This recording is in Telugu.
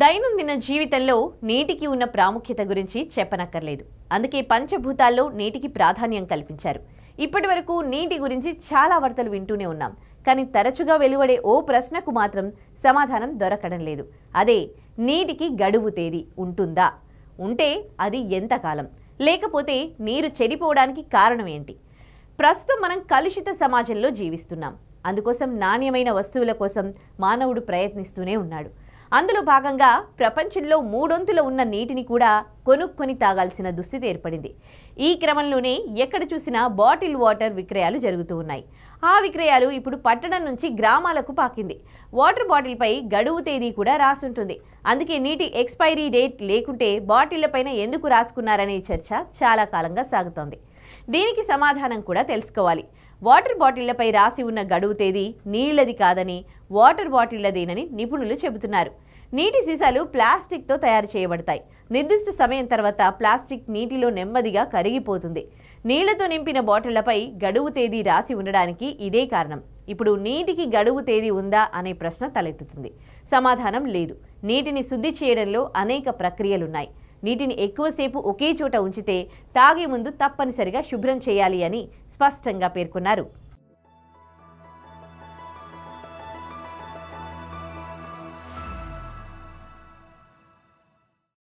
దైనందిన జీవితంలో నీటికి ఉన్న ప్రాముఖ్యత గురించి చెప్పనక్కర్లేదు అందుకే పంచభూతాల్లో నీటికి ప్రాధాన్యం కల్పించారు ఇప్పటి వరకు నీటి గురించి చాలా వార్తలు వింటూనే ఉన్నాం కానీ తరచుగా వెలువడే ఓ ప్రశ్నకు మాత్రం సమాధానం దొరకడం లేదు అదే నీటికి గడువు తేదీ ఉంటుందా ఉంటే అది ఎంతకాలం లేకపోతే నీరు చెడిపోవడానికి కారణం ఏంటి ప్రస్తుతం మనం కలుషిత సమాజంలో జీవిస్తున్నాం అందుకోసం నాణ్యమైన వస్తువుల కోసం మానవుడు ప్రయత్నిస్తూనే ఉన్నాడు అందులో భాగంగా ప్రపంచంలో మూడొంతుల ఉన్న నీటిని కూడా కొనుక్కొని తాగాల్సిన దుస్థితి ఏర్పడింది ఈ క్రమంలోనే ఎక్కడ చూసినా బాటిల్ వాటర్ విక్రయాలు జరుగుతూ ఉన్నాయి ఆ విక్రయాలు ఇప్పుడు పట్టణం నుంచి గ్రామాలకు పాకింది వాటర్ బాటిల్పై గడువు తేదీ కూడా రాసుంటుంది అందుకే నీటి ఎక్స్పైరీ డేట్ లేకుంటే బాటిళ్లపైన ఎందుకు రాసుకున్నారనే చర్చ చాలా కాలంగా సాగుతోంది దీనికి సమాధానం కూడా తెలుసుకోవాలి వాటర్ బాటిళ్లపై రాసి ఉన్న గడువు తేదీ నీళ్లది కాదని వాటర్ బాటిళ్లదేనని నిపుణులు చెబుతున్నారు నీటి సీసాలు ప్లాస్టిక్తో తయారు చేయబడతాయి నిర్దిష్ట సమయం తర్వాత ప్లాస్టిక్ నీటిలో నెమ్మదిగా కరిగిపోతుంది నీళ్లతో నింపిన బాటిళ్లపై గడువు తేదీ రాసి ఉండడానికి ఇదే కారణం ఇప్పుడు నీటికి గడువు తేదీ ఉందా అనే ప్రశ్న తలెత్తుతుంది సమాధానం లేదు నీటిని శుద్ధి చేయడంలో అనేక ప్రక్రియలున్నాయి నీటిని ఎక్కువసేపు ఒకే చోట ఉంచితే తాగే ముందు తప్పనిసరిగా శుభ్రం చేయాలి అని స్పష్టంగా పేర్కొన్నారు